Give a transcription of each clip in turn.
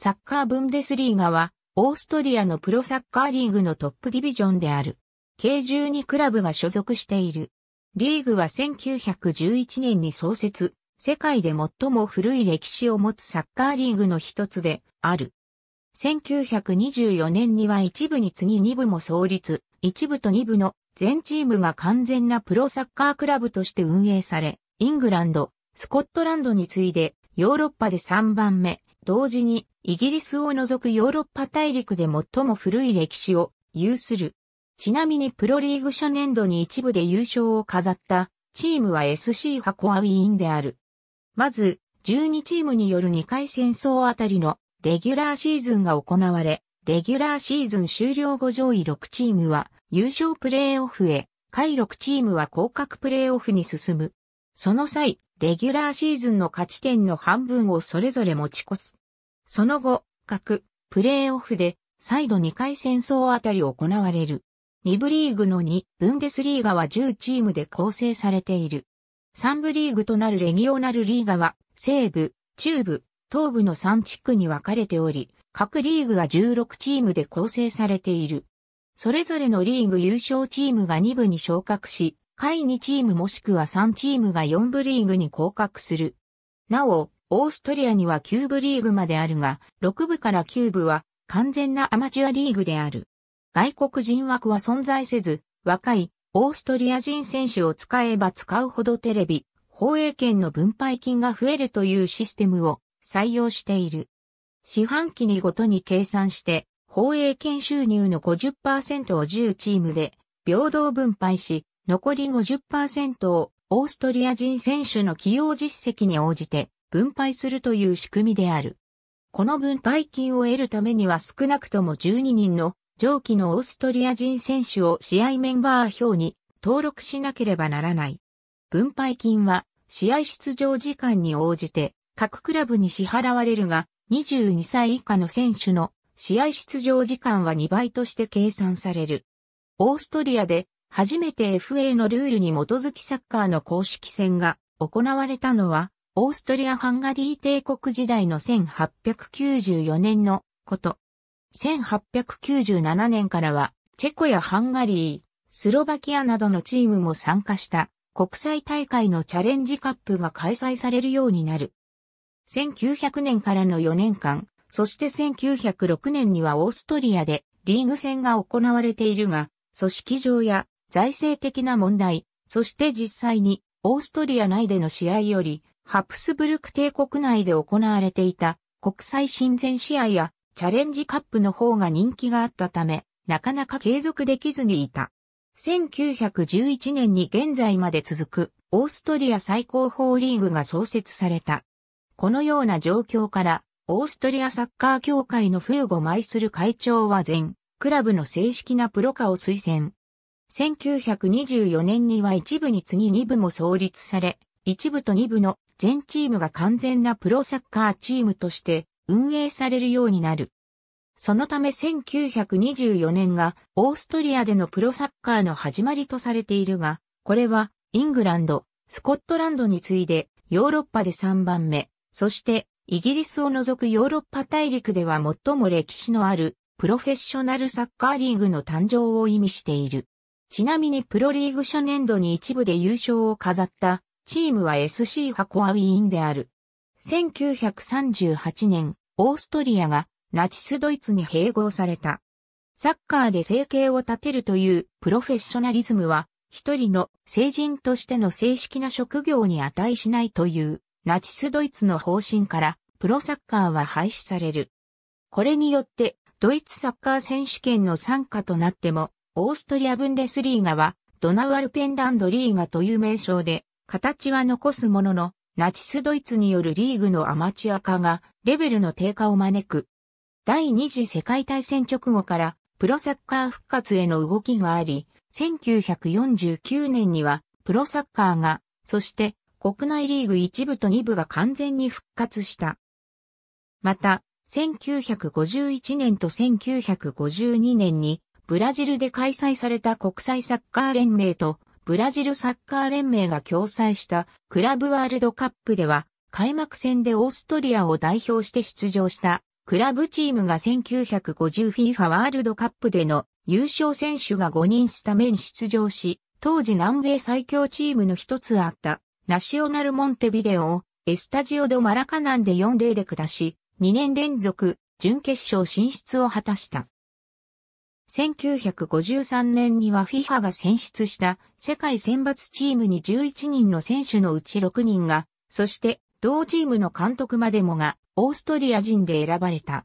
サッカーブンデスリーガは、オーストリアのプロサッカーリーグのトップディビジョンである。計12クラブが所属している。リーグは1911年に創設、世界で最も古い歴史を持つサッカーリーグの一つである。1924年には一部に次二部も創立、一部と二部の全チームが完全なプロサッカークラブとして運営され、イングランド、スコットランドに次いでヨーロッパで3番目、同時にイギリスを除くヨーロッパ大陸で最も古い歴史を有する。ちなみにプロリーグ初年度に一部で優勝を飾ったチームは SC ハコアウィーンである。まず、12チームによる2回戦争あたりのレギュラーシーズンが行われ、レギュラーシーズン終了後上位6チームは優勝プレーオフへ、下位6チームは降格プレーオフに進む。その際、レギュラーシーズンの勝ち点の半分をそれぞれ持ち越す。その後、各プレーオフで再度2回戦争あたり行われる。2部リーグの2、ブンデスリーガは10チームで構成されている。3部リーグとなるレギオナルリーガは、西部、中部、東部の3地区に分かれており、各リーグは16チームで構成されている。それぞれのリーグ優勝チームが2部に昇格し、下位2チームもしくは3チームが4部リーグに降格する。なお、オーストリアには9部リーグまであるが、6部から9部は完全なアマチュアリーグである。外国人枠は存在せず、若いオーストリア人選手を使えば使うほどテレビ、放映権の分配金が増えるというシステムを採用している。四半期にごとに計算して、放映権収入の50%を10チームで平等分配し、残り50%をオーストリア人選手の起用実績に応じて分配するという仕組みである。この分配金を得るためには少なくとも12人の上記のオーストリア人選手を試合メンバー表に登録しなければならない。分配金は試合出場時間に応じて各クラブに支払われるが22歳以下の選手の試合出場時間は2倍として計算される。オーストリアで初めて FA のルールに基づきサッカーの公式戦が行われたのはオーストリア・ハンガリー帝国時代の1894年のこと。1897年からは、チェコやハンガリー、スロバキアなどのチームも参加した国際大会のチャレンジカップが開催されるようになる。1900年からの4年間、そして1906年にはオーストリアでリーグ戦が行われているが、組織上や財政的な問題、そして実際にオーストリア内での試合よりハプスブルク帝国内で行われていた国際親善試合やチャレンジカップの方が人気があったため、なかなか継続できずにいた。1911年に現在まで続くオーストリア最高峰リーグが創設された。このような状況から、オーストリアサッカー協会のフーゴ・マイスル会長は全、クラブの正式なプロ化を推薦。1924年には一部に次二部も創立され、一部と二部の全チームが完全なプロサッカーチームとして運営されるようになる。そのため1924年がオーストリアでのプロサッカーの始まりとされているが、これはイングランド、スコットランドに次いでヨーロッパで3番目、そしてイギリスを除くヨーロッパ大陸では最も歴史のあるプロフェッショナルサッカーリーグの誕生を意味している。ちなみにプロリーグ初年度に一部で優勝を飾ったチームは SC 箱アウィーンである。1938年、オーストリアがナチスドイツに併合された。サッカーで生計を立てるというプロフェッショナリズムは、一人の成人としての正式な職業に値しないというナチスドイツの方針からプロサッカーは廃止される。これによってドイツサッカー選手権の参加となってもオーストリア・ブンデスリーガはドナウアルペンランドリーガという名称で形は残すものの、ナチスドイツによるリーグのアマチュア化がレベルの低下を招く。第二次世界大戦直後からプロサッカー復活への動きがあり、1949年にはプロサッカーが、そして国内リーグ1部と2部が完全に復活した。また、1951年と1952年にブラジルで開催された国際サッカー連盟とブラジルサッカー連盟が共催したクラブワールドカップでは、開幕戦でオーストリアを代表して出場したクラブチームが 1950FIFA ワールドカップでの優勝選手が5人スタメン出場し、当時南米最強チームの一つあったナショナルモンテビデオをエスタジオドマラカナンで4-0で下し、2年連続準決勝進出を果たした。1953年には FIFA が選出した世界選抜チームに11人の選手のうち6人が、そして同チームの監督までもがオーストリア人で選ばれた。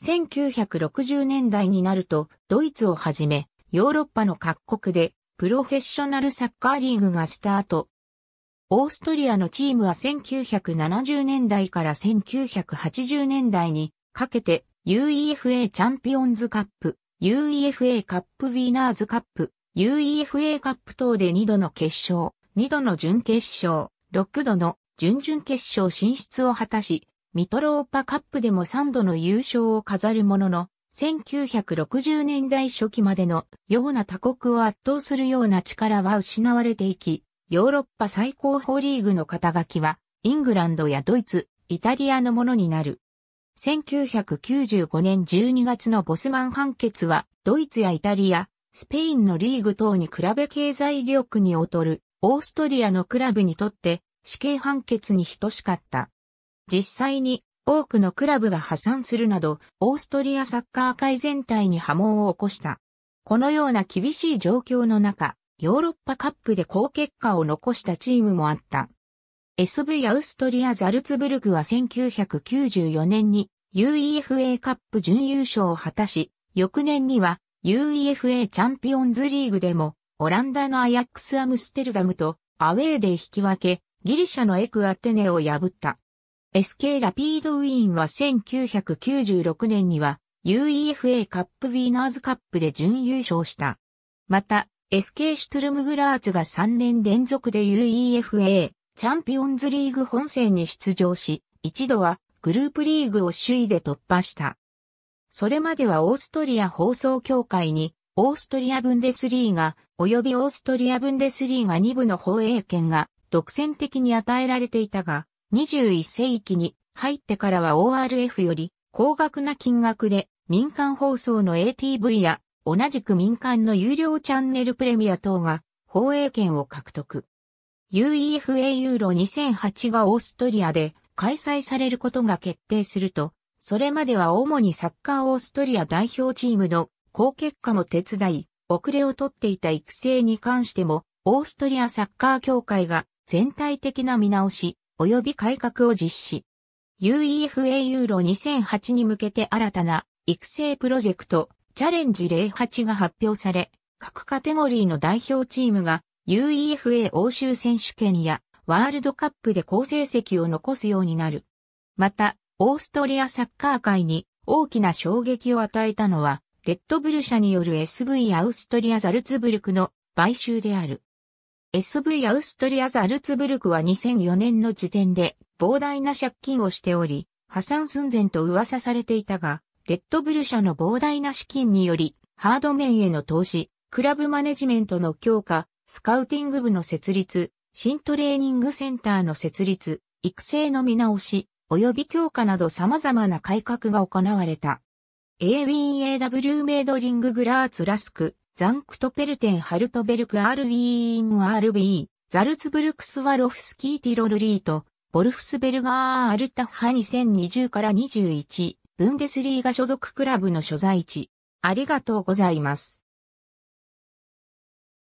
1960年代になるとドイツをはじめヨーロッパの各国でプロフェッショナルサッカーリーグがスタート。オーストリアのチームは1970年代から1980年代にかけて UEFA チャンピオンズカップ、UEFA カップウィナーズカップ、UEFA カップ等で2度の決勝、2度の準決勝、6度の準々決勝進出を果たし、ミトローパカップでも3度の優勝を飾るものの、1960年代初期までのような他国を圧倒するような力は失われていき、ヨーロッパ最高峰リーグの肩書きは、イングランドやドイツ、イタリアのものになる。1995年12月のボスマン判決は、ドイツやイタリア、スペインのリーグ等に比べ経済力に劣る、オーストリアのクラブにとって、死刑判決に等しかった。実際に、多くのクラブが破産するなど、オーストリアサッカー界全体に波紋を起こした。このような厳しい状況の中、ヨーロッパカップで好結果を残したチームもあった。SV アウストリア・ザルツブルクは1994年に UEFA カップ準優勝を果たし、翌年には UEFA チャンピオンズリーグでもオランダのアヤックス・アムステルダムとアウェーで引き分け、ギリシャのエクアテネを破った。SK ラピードウィーンは1996年には UEFA カップウィーナーズカップで準優勝した。また、SK シュトゥルムグラーツが3年連続で UEFA チャンピオンズリーグ本戦に出場し、一度はグループリーグを首位で突破した。それまではオーストリア放送協会に、オーストリアブンデスリーガ、及びオーストリアブンデスリーガ2部の放映権が独占的に与えられていたが、21世紀に入ってからは ORF より高額な金額で民間放送の ATV や同じく民間の有料チャンネルプレミア等が放映権を獲得。UEFA ユーロ2008がオーストリアで開催されることが決定すると、それまでは主にサッカーオーストリア代表チームの好結果も手伝い、遅れをとっていた育成に関しても、オーストリアサッカー協会が全体的な見直し、及び改革を実施。UEFA ユーロ2008に向けて新たな育成プロジェクトチャレンジ08が発表され、各カテゴリーの代表チームが UEFA 欧州選手権やワールドカップで好成績を残すようになる。また、オーストリアサッカー界に大きな衝撃を与えたのは、レッドブル社による SV アウストリアザルツブルクの買収である。SV アウストリアザルツブルクは2004年の時点で膨大な借金をしており、破産寸前と噂されていたが、レッドブル社の膨大な資金により、ハード面への投資、クラブマネジメントの強化、スカウティング部の設立、新トレーニングセンターの設立、育成の見直し、及び強化など様々な改革が行われた。a w ン a w メイドリンググラーツラスク、ザンクトペルテンハルトベルク r ウィーン RB、ザルツブルクスワロフスキーティロルリート、ボルフスベルガーアルタッハ2020から21、ブンデスリーガ所属クラブの所在地。ありがとうございます。